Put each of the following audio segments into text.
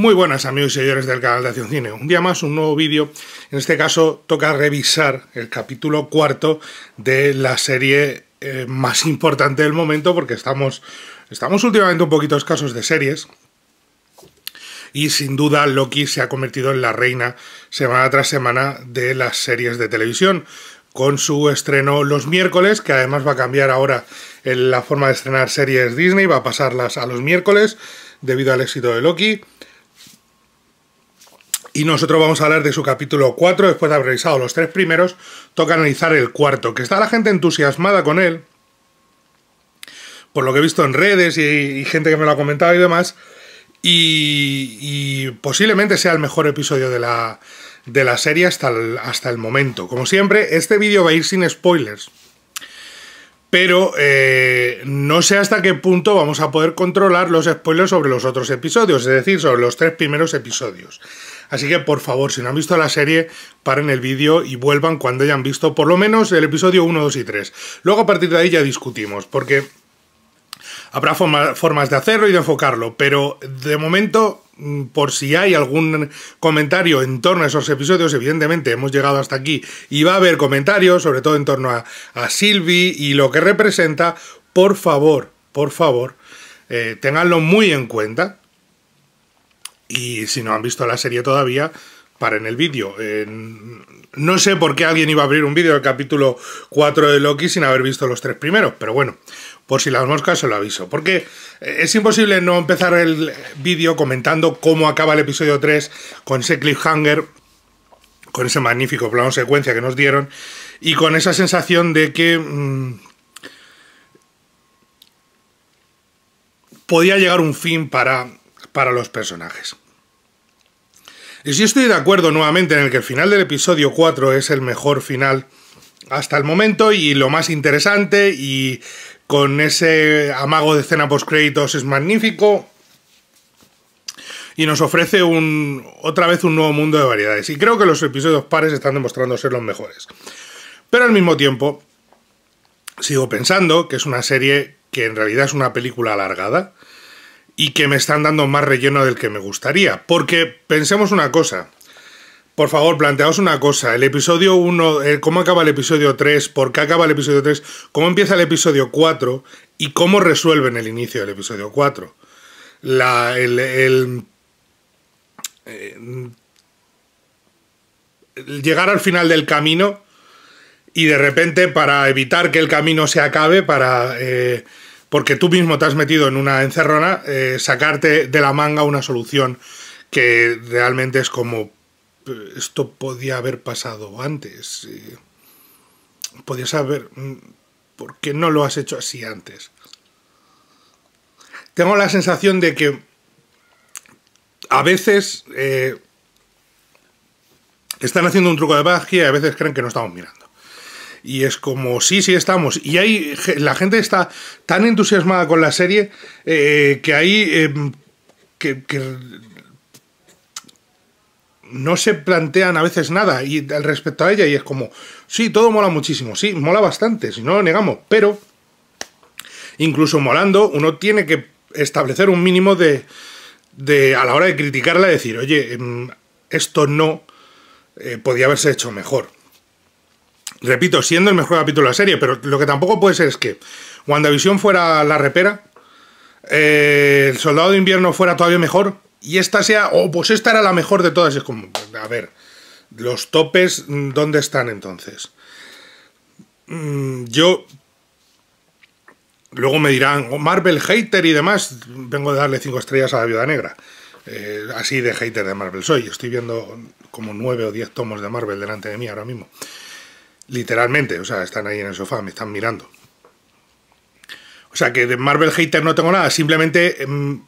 Muy buenas amigos y señores del canal de Acción Cine. Un día más, un nuevo vídeo. En este caso toca revisar el capítulo cuarto de la serie eh, más importante del momento porque estamos, estamos últimamente un poquito escasos de series. Y sin duda Loki se ha convertido en la reina semana tras semana de las series de televisión con su estreno los miércoles, que además va a cambiar ahora la forma de estrenar series Disney, va a pasarlas a los miércoles debido al éxito de Loki y nosotros vamos a hablar de su capítulo 4, después de haber revisado los tres primeros, toca analizar el cuarto, que está la gente entusiasmada con él, por lo que he visto en redes y, gente que me lo ha comentado y demás, y, posiblemente sea el mejor episodio de la, de la serie hasta el, hasta el momento. Como siempre, este vídeo va a ir sin spoilers, pero eh, no sé hasta qué punto vamos a poder controlar los spoilers sobre los otros episodios, es decir, sobre los tres primeros episodios. Así que por favor, si no han visto la serie, paren el vídeo y vuelvan cuando hayan visto por lo menos el episodio 1, 2 y 3. Luego a partir de ahí ya discutimos, porque habrá formas de hacerlo y de enfocarlo, pero de momento mm, por si hay algún comentario en torno a esos episodios, evidentemente hemos llegado hasta aquí y va a haber comentarios, sobre todo en torno a, Silvi y lo que representa, por favor, por favor, eh, tenganlo muy en cuenta, y si no han visto la serie todavía, paren el vídeo. no sé por qué alguien iba a abrir un vídeo del capítulo 4 de Loki sin haber visto los tres primeros, pero bueno, por si la moscas se lo aviso. Porque eh, es imposible no empezar el vídeo comentando cómo acaba el episodio 3 con ese cliffhanger, con ese magnífico plano secuencia que nos dieron y con esa sensación de que... Mm, podía llegar un fin para, para los personajes. Y si estoy de acuerdo nuevamente en el que el final del episodio 4 es el mejor final hasta el momento y lo más interesante y con ese amago de escena post créditos es magnífico y nos ofrece un, otra vez un nuevo mundo de variedades. Y creo que los episodios pares están demostrando ser los mejores. Pero al mismo tiempo, sigo pensando que es una serie que en realidad es una película alargada y que me están dando más relleno del que me gustaría. Porque pensemos una cosa. Por favor, planteaos una cosa. El episodio 1, eh, cómo acaba el episodio 3, por qué acaba el episodio 3, cómo empieza el episodio 4 y cómo resuelven el inicio del episodio 4. La, el, eh, el, llegar al final del camino y de repente para evitar que el camino se acabe, para... Eh, porque tú mismo te has metido en una encerrona, eh, sacarte de la manga una solución que realmente es como, esto podía haber pasado antes, podías haber, mm, ¿por qué no lo has hecho así antes? Tengo la sensación de que a veces eh, están haciendo un truco de magia y a veces creen que no estamos mirando. Y es como, sí, sí estamos. Y ahí la gente está tan entusiasmada con la serie eh, que ahí... Em, que, no se plantean a veces nada y Al respecto a ella y es como, sí, todo mola muchísimo, sí, mola bastante, si no lo negamos, pero incluso molando uno tiene que establecer un mínimo de, de a la hora de criticarla decir, oye, em, esto no eh, podía haberse hecho mejor repito, siendo el mejor capítulo de la serie, pero lo que tampoco puede ser es que WandaVision fuera la repera, eh, El Soldado de Invierno fuera todavía mejor, y esta sea, ...o pues esta era la mejor de todas. Es como, a ver, los topes, mm, ¿dónde están entonces? Mm, yo. Luego me dirán, oh, Marvel hater y demás, vengo de darle 5 estrellas a la Viuda Negra. Eh, así de hater de Marvel soy. Estoy viendo como 9 o 10 tomos de Marvel delante de mí ahora mismo. Literalmente, o sea, están ahí en el sofá, me están mirando. O sea, que de Marvel Hater no tengo nada, simplemente em,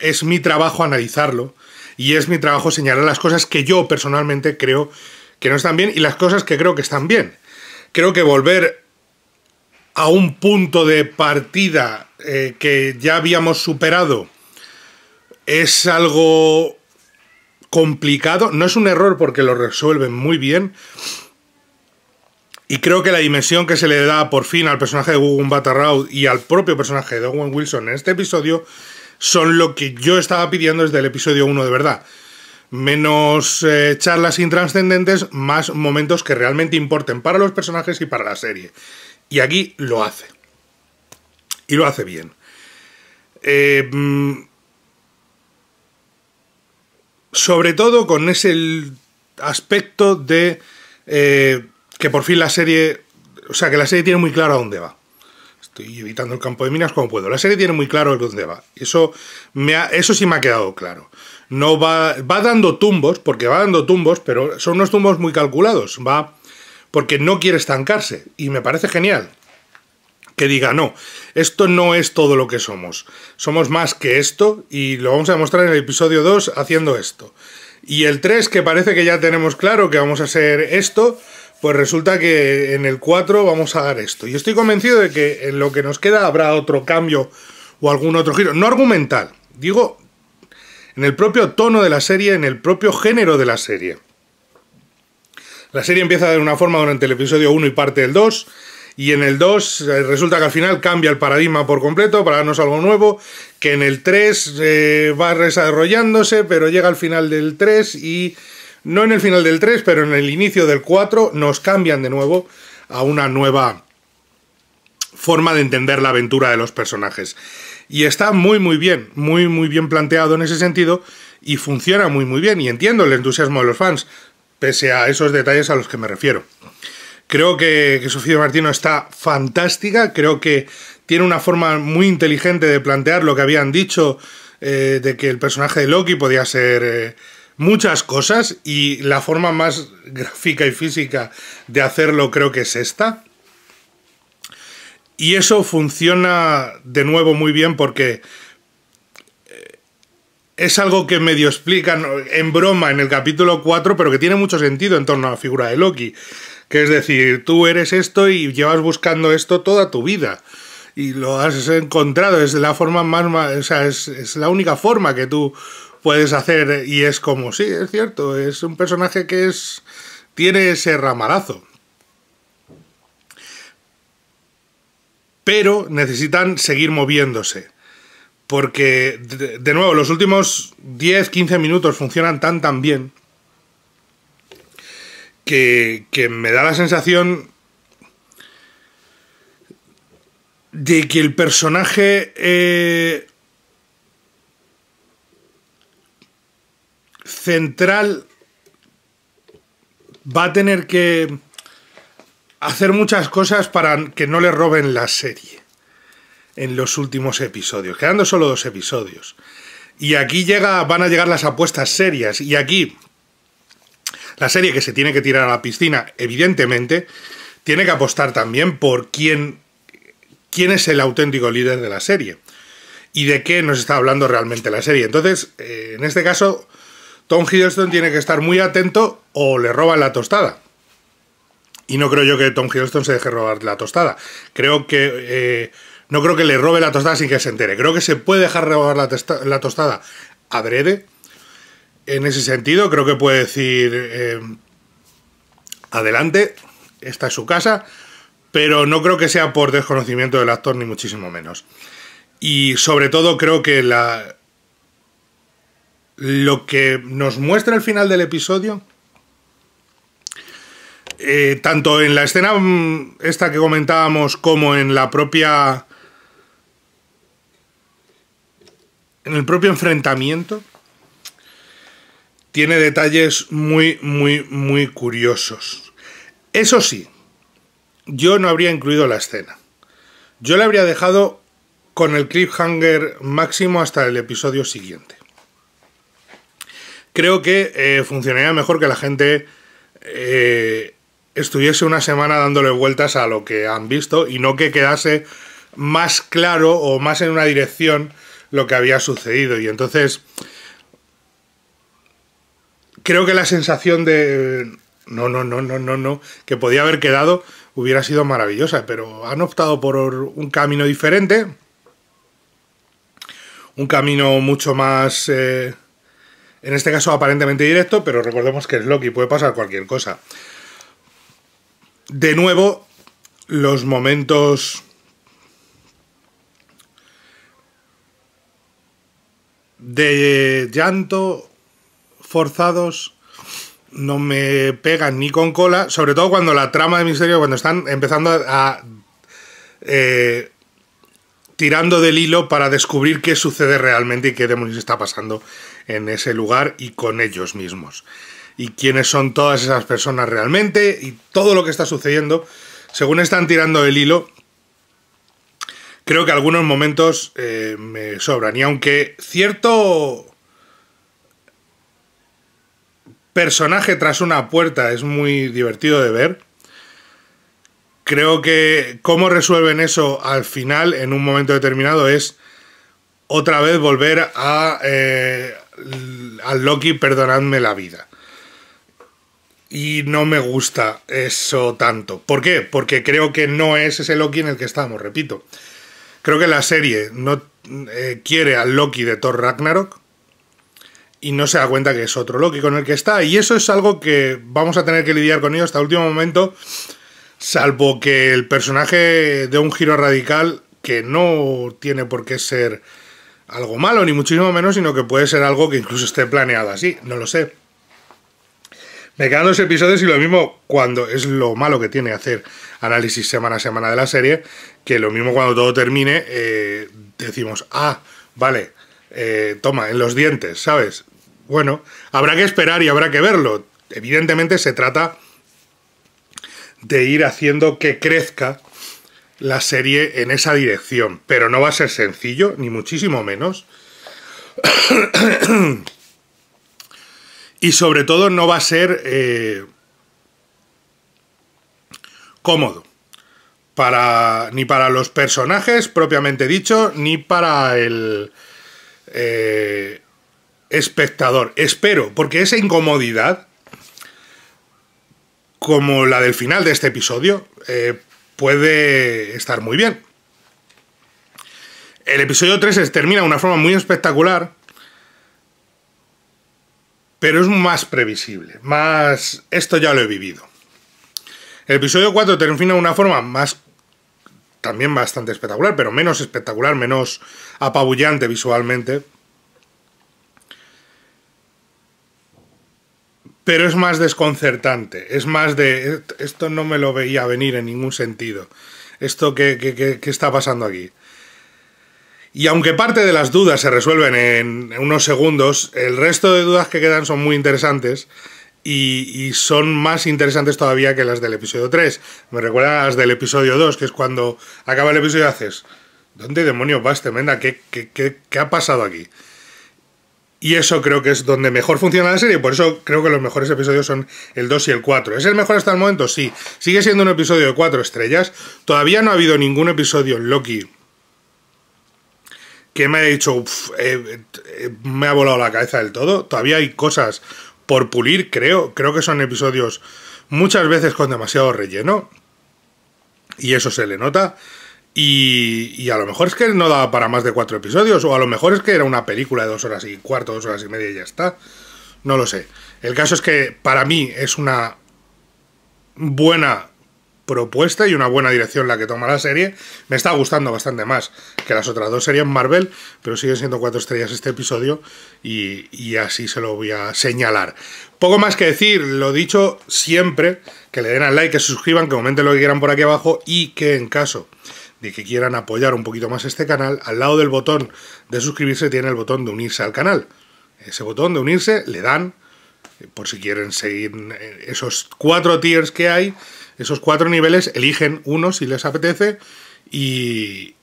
es mi trabajo analizarlo y es mi trabajo señalar las cosas que yo personalmente creo que no están bien y las cosas que creo que están bien. Creo que volver a un punto de partida eh, que ya habíamos superado es algo complicado, no es un error porque lo resuelven muy bien, y creo que la dimensión que se le da por fin al personaje de Gugun Batarraud y al propio personaje de Owen Wilson en este episodio son lo que yo estaba pidiendo desde el episodio 1 de verdad. Menos eh, charlas intranscendentes, más momentos que realmente importen para los personajes y para la serie. Y aquí lo hace. Y lo hace bien. Eh, mm, sobre todo con ese aspecto de eh, que por fin la serie, o sea, que la serie tiene muy claro a dónde va. Estoy evitando el campo de minas como puedo. La serie tiene muy claro a dónde va. Eso, eso sí me ha quedado claro. No va, va dando tumbos, porque va dando tumbos, pero son unos tumbos muy calculados. Va porque no quiere estancarse. Y me parece genial que diga, no, esto no es todo lo que somos. Somos más que esto y lo vamos a demostrar en el episodio 2 haciendo esto. Y el 3, que parece que ya tenemos claro que vamos a hacer esto, pues resulta que en el 4 vamos a dar esto. Y estoy convencido de que en lo que nos queda habrá otro cambio o algún otro giro. No argumental, digo en el propio tono de la serie, en el propio género de la serie. La serie empieza de una forma durante el episodio 1 y parte del 2, y en el 2 eh, resulta que al final cambia el paradigma por completo para darnos algo nuevo, que en el 3 eh, va desarrollándose, pero llega al final del 3 y no en el final del 3, pero en el inicio del 4 nos cambian de nuevo a una nueva forma de entender la aventura de los personajes. Y está muy muy bien, muy muy bien planteado en ese sentido y funciona muy muy bien y entiendo el entusiasmo de los fans, pese a esos detalles a los que me refiero. Creo que, Sofía Martino está fantástica, creo que tiene una forma muy inteligente de plantear lo que habían dicho eh, de que el personaje de Loki podía ser... Eh, muchas cosas y la forma más gráfica y física de hacerlo creo que es esta. Y eso funciona de nuevo muy bien porque eh, es algo que medio explican en broma en el capítulo 4, pero que tiene mucho sentido en torno a la figura de Loki. Que es decir, tú eres esto y llevas buscando esto toda tu vida. Y lo has encontrado, es la forma más, o sea, es la única forma que tú puedes hacer y es como, sí, es cierto, es un personaje que es tiene ese ramalazo. Pero necesitan seguir moviéndose. Porque, de, nuevo, los últimos 10-15 minutos funcionan tan tan bien que, que me da la sensación de que el personaje eh, central va a tener que hacer muchas cosas para que no le roben la serie en los últimos episodios, quedando solo dos episodios. Y aquí llega, van a llegar las apuestas serias. Y aquí, la serie que se tiene que tirar a la piscina, evidentemente, tiene que apostar también por quién, quién es el auténtico líder de la serie. Y de qué nos está hablando realmente la serie. Entonces, eh, en este caso, Tom Hiddleston tiene que estar muy atento o le roban la tostada. Y no creo yo que Tom Hiddleston se deje robar la tostada. Creo que... Eh, no creo que le robe la tostada sin que se entere. Creo que se puede dejar robar la, la tostada adrede. En ese sentido, creo que puede decir... Eh, adelante, esta es su casa. Pero no creo que sea por desconocimiento del actor, ni muchísimo menos. Y sobre todo creo que la, lo que nos muestra el final del episodio, eh, tanto en la escena mm, esta que comentábamos como en la propia... En el propio enfrentamiento tiene detalles muy, muy, muy curiosos. Eso sí, yo no habría incluido la escena. Yo la habría dejado con el cliffhanger máximo hasta el episodio siguiente creo que eh, funcionaría mejor que la gente eh, estuviese una semana dándole vueltas a lo que han visto y no que quedase más claro o más en una dirección lo que había sucedido. Y entonces creo que la sensación de no, no, no, no, no, no, que podía haber quedado hubiera sido maravillosa, pero han optado por un camino diferente, un camino mucho más eh, en este caso aparentemente directo, pero recordemos que es Loki, puede pasar cualquier cosa. De nuevo, los momentos de llanto forzados no me pegan ni con cola, sobre todo cuando la trama de misterio, cuando están empezando a, eh, tirando del hilo para descubrir qué sucede realmente y qué demonios está pasando en ese lugar y con ellos mismos. Y quiénes son todas esas personas realmente y todo lo que está sucediendo. Según están tirando el hilo, creo que algunos momentos eh, me sobran. Y aunque cierto personaje tras una puerta es muy divertido de ver, creo que cómo resuelven eso al final, en un momento determinado, es otra vez volver a, eh, al Loki perdonadme la vida. Y no me gusta eso tanto. ¿Por qué? Porque creo que no es ese Loki en el que estamos, repito. Creo que la serie no eh, quiere al Loki de Thor Ragnarok y no se da cuenta que es otro Loki con el que está. Y eso es algo que vamos a tener que lidiar con ello hasta el último momento, salvo que el personaje de un giro radical que no tiene por qué ser algo malo, ni muchísimo menos, sino que puede ser algo que incluso esté planeado así, no lo sé. Me quedan los episodios y lo mismo cuando es lo malo que tiene hacer análisis semana a semana de la serie, que lo mismo cuando todo termine, eh, decimos, ah, vale, eh, toma, en los dientes, ¿sabes? Bueno, habrá que esperar y habrá que verlo. Evidentemente se trata de ir haciendo que crezca la serie en esa dirección, pero no va a ser sencillo, ni muchísimo menos. y sobre todo no va a ser eh, cómodo. Para, ni para los personajes propiamente dicho, ni para el eh, espectador. Espero, porque esa incomodidad, como la del final de este episodio, eh, puede estar muy bien. El episodio 3 termina de una forma muy espectacular, pero es más previsible, más... Esto ya lo he vivido. El episodio 4 termina de una forma más... también bastante espectacular, pero menos espectacular, menos apabullante visualmente. pero es más desconcertante, es más de, esto no me lo veía venir en ningún sentido, esto que, que, que, está pasando aquí. Y aunque parte de las dudas se resuelven en unos segundos, el resto de dudas que quedan son muy interesantes y, son más interesantes todavía que las del episodio 3. Me recuerda a las del episodio 2, que es cuando acaba el episodio y haces, ¿dónde demonios vas, Temenda? ¿Qué, qué, qué, qué ha pasado aquí? Y eso creo que es donde mejor funciona la serie, por eso creo que los mejores episodios son el 2 y el 4. ¿Es el mejor hasta el momento? Sí. Sigue siendo un episodio de 4 estrellas. Todavía no ha habido ningún episodio en Loki que me haya dicho, eh, eh, me ha volado la cabeza del todo. Todavía hay cosas por pulir, creo. Creo que son episodios muchas veces con demasiado relleno. Y eso se le nota. Y, a lo mejor es que no daba para más de cuatro episodios, o a lo mejor es que era una película de dos horas y cuarto, dos horas y media y ya está. No lo sé. El caso es que para mí es una buena propuesta y una buena dirección la que toma la serie. Me está gustando bastante más que las otras dos series Marvel, pero siguen siendo cuatro estrellas este episodio y, y, así se lo voy a señalar. Poco más que decir, lo dicho siempre, que le den al like, que se suscriban, que comenten lo que quieran por aquí abajo y que en caso de que quieran apoyar un poquito más este canal, al lado del botón de suscribirse tiene el botón de unirse al canal. Ese botón de unirse le dan, eh, por si quieren seguir eh, esos cuatro tiers que hay, esos cuatro niveles, eligen uno si les apetece y,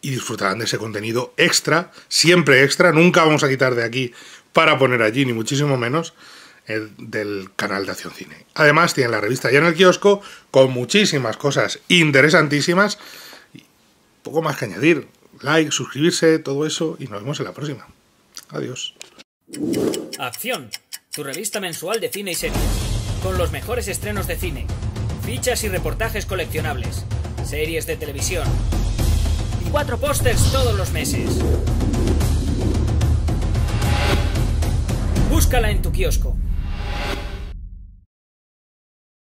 y disfrutarán de ese contenido extra, siempre extra, nunca vamos a quitar de aquí para poner allí, ni muchísimo menos del canal de Acción Cine. Además, tienen la revista ya en el kiosco con muchísimas cosas interesantísimas. Y poco más que añadir. Like, suscribirse, todo eso y nos vemos en la próxima. Adiós. Acción, tu revista mensual de cine y series, con los mejores estrenos de cine, fichas y reportajes coleccionables, series de televisión y cuatro pósters todos los meses. Búscala en tu kiosco.